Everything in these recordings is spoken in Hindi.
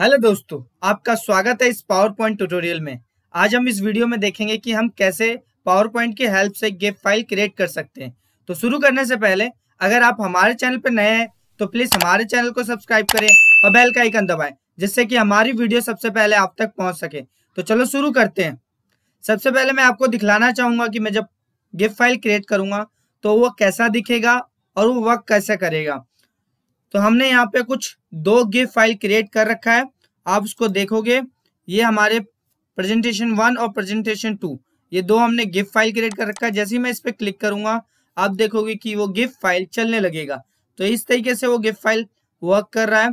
हेलो दोस्तों आपका स्वागत है इस पावर पॉइंट ट्यूटोरियल में आज हम इस वीडियो में देखेंगे कि हम कैसे पावर पॉइंट की हेल्प से गेप फाइल क्रिएट कर सकते हैं तो शुरू करने से पहले अगर आप हमारे चैनल पर नए हैं तो प्लीज़ हमारे चैनल को सब्सक्राइब करें और बेल का आइकन दबाएं जिससे कि हमारी वीडियो सबसे पहले आप तक पहुँच सके तो चलो शुरू करते हैं सबसे पहले मैं आपको दिखलाना चाहूंगा कि मैं जब गेप फाइल क्रिएट करूंगा तो वो कैसा दिखेगा और वो वर्क कैसे करेगा तो हमने यहाँ पे कुछ दो गिफ्ट फाइल क्रिएट कर रखा है आप उसको देखोगे ये हमारे प्रेजेंटेशन वन और प्रेजेंटेशन टू ये दो हमने गिफ्ट फाइल क्रिएट कर रखा है जैसे ही मैं इस पर क्लिक करूंगा आप देखोगे कि वो गिफ्ट फाइल चलने लगेगा तो इस तरीके से वो गिफ्ट फाइल वर्क कर रहा है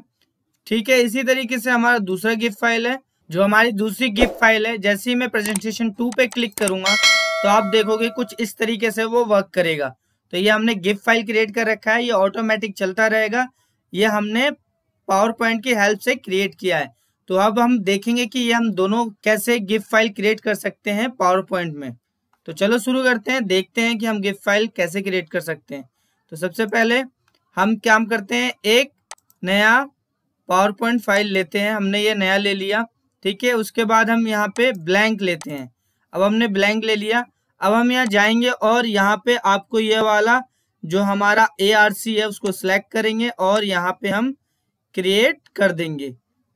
ठीक है इसी तरीके से हमारा दूसरा गिफ्ट फाइल है जो हमारी दूसरी गिफ्ट फाइल है जैसे ही मैं प्रेजेंटेशन टू पे क्लिक करूंगा तो आप देखोगे कुछ इस तरीके से वो वर्क करेगा तो ये हमने गिफ्ट फाइल क्रिएट कर रखा है ये ऑटोमेटिक चलता रहेगा ये हमने पावर पॉइंट की हेल्प से क्रिएट किया है तो अब हम देखेंगे कि ये हम दोनों कैसे गिफ्ट फाइल क्रिएट कर सकते हैं पावर पॉइंट में तो चलो शुरू करते हैं देखते हैं कि हम गिफ्ट फाइल कैसे क्रिएट कर सकते हैं तो सबसे पहले हम क्या करते हैं एक नया पावर पॉइंट फाइल लेते हैं हमने ये नया ले लिया ठीक है उसके बाद हम यहाँ पे ब्लैंक लेते हैं अब हमने ब्लैंक ले लिया अब हम यहाँ जाएंगे और यहाँ पे आपको ये वाला जो हमारा ए आर सी है उसको सिलेक्ट करेंगे और यहाँ पे हम क्रिएट कर देंगे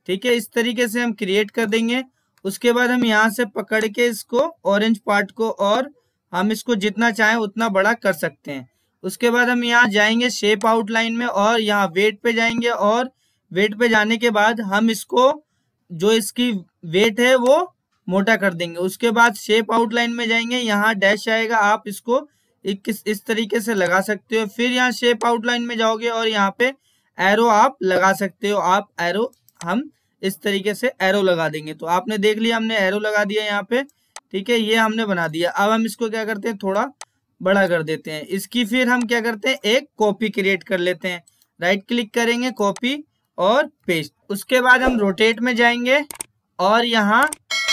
ठीक है इस तरीके से हम क्रिएट कर देंगे उसके बाद हम यहाँ से पकड़ के इसको ऑरेंज पार्ट को और हम इसको जितना चाहें उतना बड़ा कर सकते हैं उसके बाद हम यहाँ जाएंगे शेप आउटलाइन में और यहाँ वेट पे जाएंगे और वेट पे जाने के बाद हम इसको जो इसकी वेट है वो मोटा कर देंगे उसके बाद शेप आउटलाइन में जाएंगे यहाँ डैश आएगा आप इसको इक्कीस इस तरीके से लगा सकते हो फिर यहाँ शेप आउटलाइन में जाओगे और यहाँ पे एरो आप लगा सकते हो आप एरो हम इस तरीके से एरो लगा देंगे तो आपने देख लिया हमने एरो लगा दिया यहाँ पे ठीक है ये हमने बना दिया अब हम इसको क्या करते हैं थोड़ा बड़ा कर देते हैं इसकी फिर हम क्या करते हैं एक कॉपी क्रिएट कर लेते हैं राइट क्लिक करेंगे कॉपी और पेस्ट उसके बाद हम रोटेट में जाएंगे और यहाँ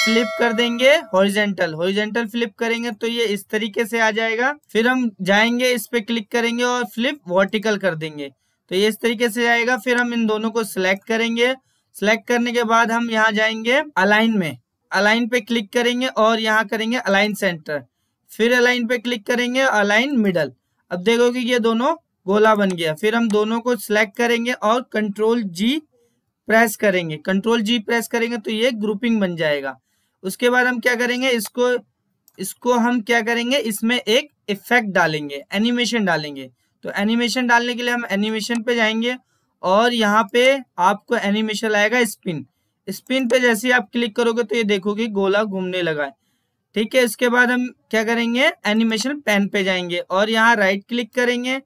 फ्लिप कर देंगे हॉरिजेंटल हॉरिजेंटल फ्लिप करेंगे तो ये इस तरीके से आ जाएगा फिर हम जाएंगे इस पे क्लिक करेंगे और फ्लिप वर्टिकल कर देंगे तो ये इस तरीके से आएगा फिर हम इन दोनों को सिलेक्ट करेंगे सिलेक्ट करने के बाद हम यहाँ जाएंगे अलाइन में अलाइन पे क्लिक करेंगे और यहाँ करेंगे अलाइन सेंटर फिर अलाइन पे क्लिक करेंगे अलाइन मिडल अब देखो कि ये दोनों गोला बन गया फिर हम दोनों को सिलेक्ट करेंगे और कंट्रोल जी प्रेस करेंगे कंट्रोल जी प्रेस करेंगे तो ये ग्रुपिंग बन जाएगा उसके बाद हम क्या करेंगे इसको इसको हम क्या करेंगे इसमें एक इफेक्ट डालेंगे एनिमेशन डालेंगे तो एनिमेशन डालने के लिए हम एनिमेशन पे जाएंगे और यहाँ पे आपको एनिमेशन आएगा स्पिन स्पिन पे जैसे आप क्लिक करोगे तो ये देखोगे गोला घूमने लगा है ठीक है इसके बाद हम क्या करेंगे एनिमेशन पेन पे जाएंगे और यहाँ राइट क्लिक करेंगे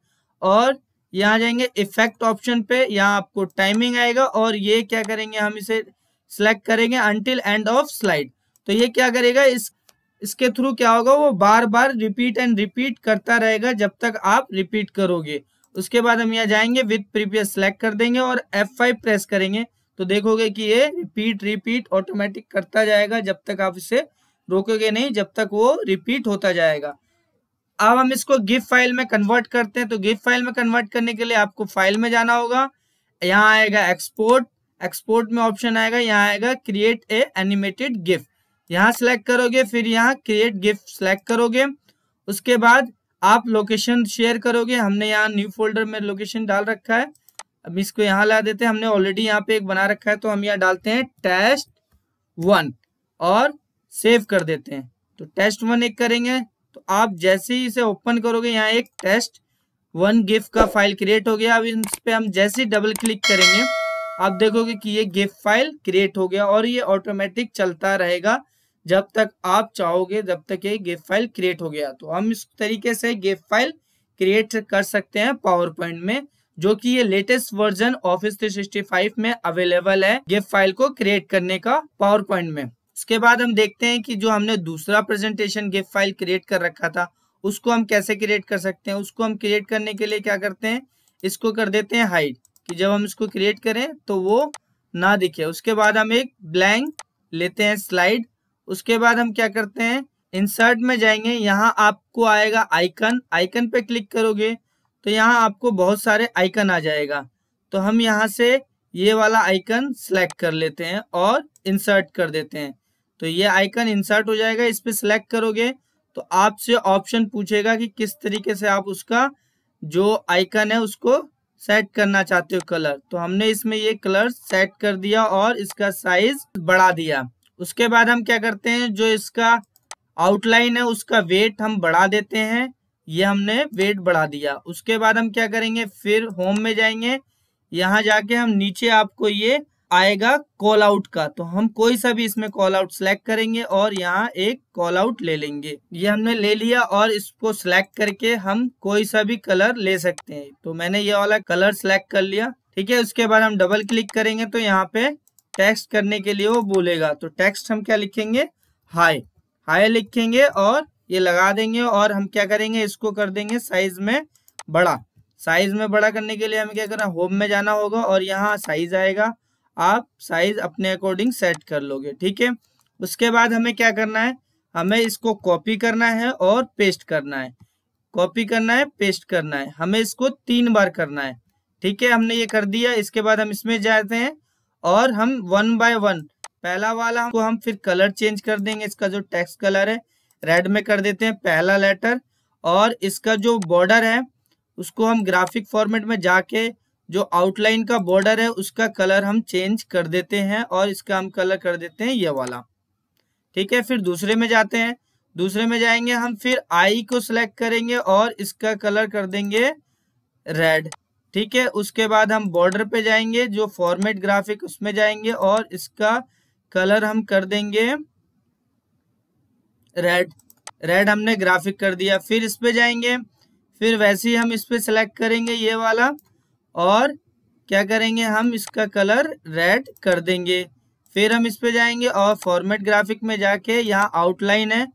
और यहाँ जाएंगे इफेक्ट ऑप्शन पे यहाँ आपको टाइमिंग आएगा और ये क्या करेंगे हम इसे सिलेक्ट करेंगे अनटिल एंड ऑफ स्लाइड तो ये क्या करेगा इस इसके थ्रू क्या होगा वो बार बार रिपीट एंड रिपीट करता रहेगा जब तक आप रिपीट करोगे उसके बाद हम यहाँ जाएंगे विथ प्रीवियस सेलेक्ट कर देंगे और F5 प्रेस करेंगे तो देखोगे कि ये रिपीट रिपीट ऑटोमेटिक करता जाएगा जब तक आप इसे रोकोगे नहीं जब तक वो रिपीट होता जाएगा अब हम इसको गिफ्ट फाइल में कन्वर्ट करते हैं तो गिफ्ट फाइल में कन्वर्ट करने के लिए आपको फाइल में जाना होगा यहाँ आएगा एक्सपोर्ट एक्सपोर्ट में ऑप्शन आएगा यहाँ आएगा क्रिएट ए एनिमेटेड गिफ्ट यहाँ सेलेक्ट करोगे फिर यहाँ क्रिएट गिफ्ट सेलेक्ट करोगे उसके बाद आप लोकेशन शेयर करोगे हमने यहाँ न्यू फोल्डर में लोकेशन डाल रखा है अब इसको यहाँ ला देते हैं हमने ऑलरेडी यहाँ पे एक बना रखा है तो हम यहाँ डालते हैं टेस्ट वन और सेव कर देते हैं तो टेस्ट वन एक करेंगे तो आप जैसे ही इसे ओपन करोगे यहाँ एक टेस्ट वन गिफ्ट का फाइल क्रिएट हो गया अब इस पर हम जैसे ही डबल क्लिक करेंगे आप देखोगे कि ये गिफ्ट फाइल क्रिएट हो गया और ये ऑटोमेटिक चलता रहेगा जब तक आप चाहोगे जब तक ये गेप फाइल क्रिएट हो गया तो हम इस तरीके से गेप फाइल क्रिएट कर सकते हैं पावर पॉइंट में जो कि ये लेटेस्ट वर्जन ऑफिस 365 में अवेलेबल है गेप फाइल को क्रिएट करने का पावर पॉइंट में उसके बाद हम देखते हैं कि जो हमने दूसरा प्रेजेंटेशन गेप फाइल क्रिएट कर रखा था उसको हम कैसे क्रिएट कर सकते हैं उसको हम क्रिएट करने के लिए क्या करते हैं इसको कर देते हैं हाइड कि जब हम इसको क्रिएट करें तो वो ना दिखे उसके बाद हम एक ब्लैंक लेते हैं स्लाइड उसके बाद हम क्या करते हैं इंसर्ट में जाएंगे यहाँ आपको आएगा आइकन आइकन पे क्लिक करोगे तो यहाँ आपको बहुत सारे आइकन आ जाएगा तो हम यहाँ से ये वाला आइकन सेलेक्ट कर लेते हैं और इंसर्ट कर देते हैं तो ये आइकन इंसर्ट हो जाएगा इस पर सिलेक्ट करोगे तो आपसे ऑप्शन पूछेगा कि किस तरीके से आप उसका जो आइकन है उसको सेट करना चाहते हो कलर तो हमने इसमें ये कलर सेट कर दिया और इसका साइज बढ़ा दिया उसके बाद हम क्या करते हैं जो इसका आउटलाइन है उसका वेट हम बढ़ा देते हैं ये हमने वेट बढ़ा दिया उसके बाद हम क्या करेंगे फिर होम में जाएंगे यहाँ जाके हम नीचे आपको ये आएगा कॉल आउट का तो हम कोई सा भी इसमें कॉल आउट सेलेक्ट करेंगे और यहाँ एक कॉल आउट ले लेंगे ये हमने ले लिया और इसको सिलेक्ट करके हम कोई सा भी कलर ले सकते हैं तो मैंने ये वाला कलर सेलेक्ट कर लिया ठीक है उसके बाद हम डबल क्लिक करेंगे तो यहाँ पे टेक्स्ट करने के लिए वो बोलेगा तो टेक्स्ट हम क्या लिखेंगे हाई हाई लिखेंगे और ये लगा देंगे और हम क्या करेंगे इसको कर देंगे साइज में बड़ा साइज में बड़ा करने के लिए हमें क्या करना होम में जाना होगा और यहाँ साइज आएगा आप साइज अपने अकॉर्डिंग सेट कर लोगे ठीक है उसके बाद हमें क्या करना है हमें इसको कॉपी करना है और पेस्ट करना है कॉपी करना है पेस्ट करना है हमें इसको तीन बार करना है ठीक है हमने ये कर दिया इसके बाद हम इसमें जाते हैं और हम वन बाय वन पहला वाला हमको हम फिर कलर चेंज कर देंगे इसका जो टेक्स्ट कलर है रेड में कर देते हैं पहला लेटर और इसका जो बॉर्डर है उसको हम ग्राफिक फॉर्मेट में जाके जो आउटलाइन का बॉर्डर है उसका कलर हम चेंज कर देते हैं और इसका हम कलर कर देते हैं ये वाला ठीक है फिर दूसरे में जाते हैं दूसरे में जाएंगे हम फिर आई को सिलेक्ट करेंगे और इसका कलर कर देंगे रेड ठीक है उसके बाद हम बॉर्डर पे जाएंगे जो फॉर्मेट ग्राफिक उसमें जाएंगे और इसका कलर हम कर देंगे रेड रेड हमने ग्राफिक कर दिया फिर इस पे जाएंगे फिर वैसे ही हम इस पे सेलेक्ट करेंगे ये वाला और क्या करेंगे हम इसका कलर रेड कर देंगे फिर हम इस पे जाएंगे और फॉर्मेट ग्राफिक में जाके यहाँ आउटलाइन है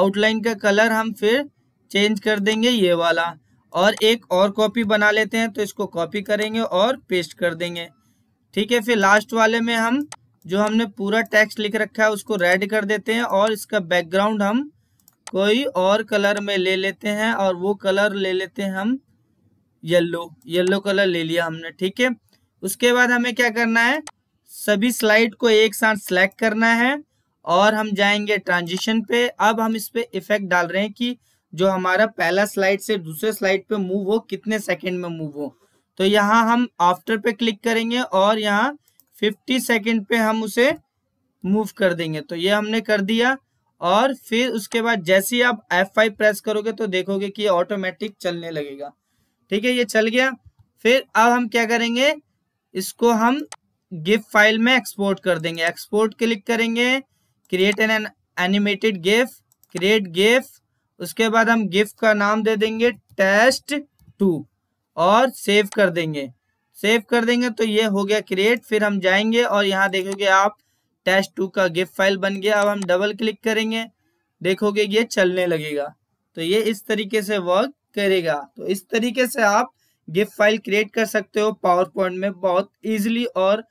आउटलाइन का कलर हम फिर चेंज कर देंगे ये वाला और एक और कॉपी बना लेते हैं तो इसको कॉपी करेंगे और पेस्ट कर देंगे ठीक है फिर लास्ट वाले में हम जो हमने पूरा टेक्स्ट लिख रखा है उसको रेड कर देते हैं और इसका बैकग्राउंड हम कोई और कलर में ले लेते हैं और वो कलर ले लेते हैं हम येलो येलो कलर ले लिया हमने ठीक है उसके बाद हमें क्या करना है सभी स्लाइड को एक साथ सेलेक्ट करना है और हम जाएंगे ट्रांजिशन पे अब हम इस पर इफेक्ट डाल रहे हैं कि जो हमारा पहला स्लाइड से दूसरे स्लाइड पे मूव हो कितने सेकंड में मूव हो तो यहाँ हम आफ्टर पे क्लिक करेंगे और यहाँ 50 सेकंड पे हम उसे मूव कर देंगे तो ये हमने कर दिया और फिर उसके बाद जैसे ही आप F5 प्रेस करोगे तो देखोगे कि ऑटोमेटिक चलने लगेगा ठीक है ये चल गया फिर अब हम क्या करेंगे इसको हम गिफ फाइल में एक्सपोर्ट कर देंगे एक्सपोर्ट क्लिक करेंगे create an animated gif create gif उसके बाद हम गिफ्ट का नाम दे देंगे टेस्ट टू और सेव कर देंगे सेव कर देंगे तो ये हो गया क्रिएट फिर हम जाएंगे और यहाँ देखोगे आप टेस्ट टू का गिफ्ट फाइल बन गया अब हम डबल क्लिक करेंगे देखोगे ये चलने लगेगा तो ये इस तरीके से वर्क करेगा तो इस तरीके से आप गिफ्ट फाइल क्रिएट कर सकते हो पावर पॉइंट में बहुत ईजिली और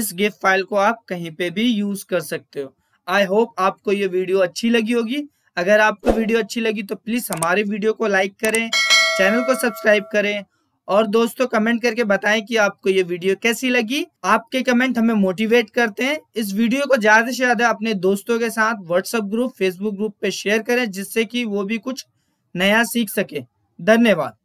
इस गिफ्ट फाइल को आप कहीं पे भी यूज कर सकते हो आई होप आपको ये वीडियो अच्छी लगी होगी अगर आपको वीडियो अच्छी लगी तो प्लीज़ हमारे वीडियो को लाइक करें चैनल को सब्सक्राइब करें और दोस्तों कमेंट करके बताएं कि आपको ये वीडियो कैसी लगी आपके कमेंट हमें मोटिवेट करते हैं इस वीडियो को ज्यादा से ज्यादा अपने दोस्तों के साथ व्हाट्सएप ग्रुप फेसबुक ग्रुप पे शेयर करें जिससे कि वो भी कुछ नया सीख सके धन्यवाद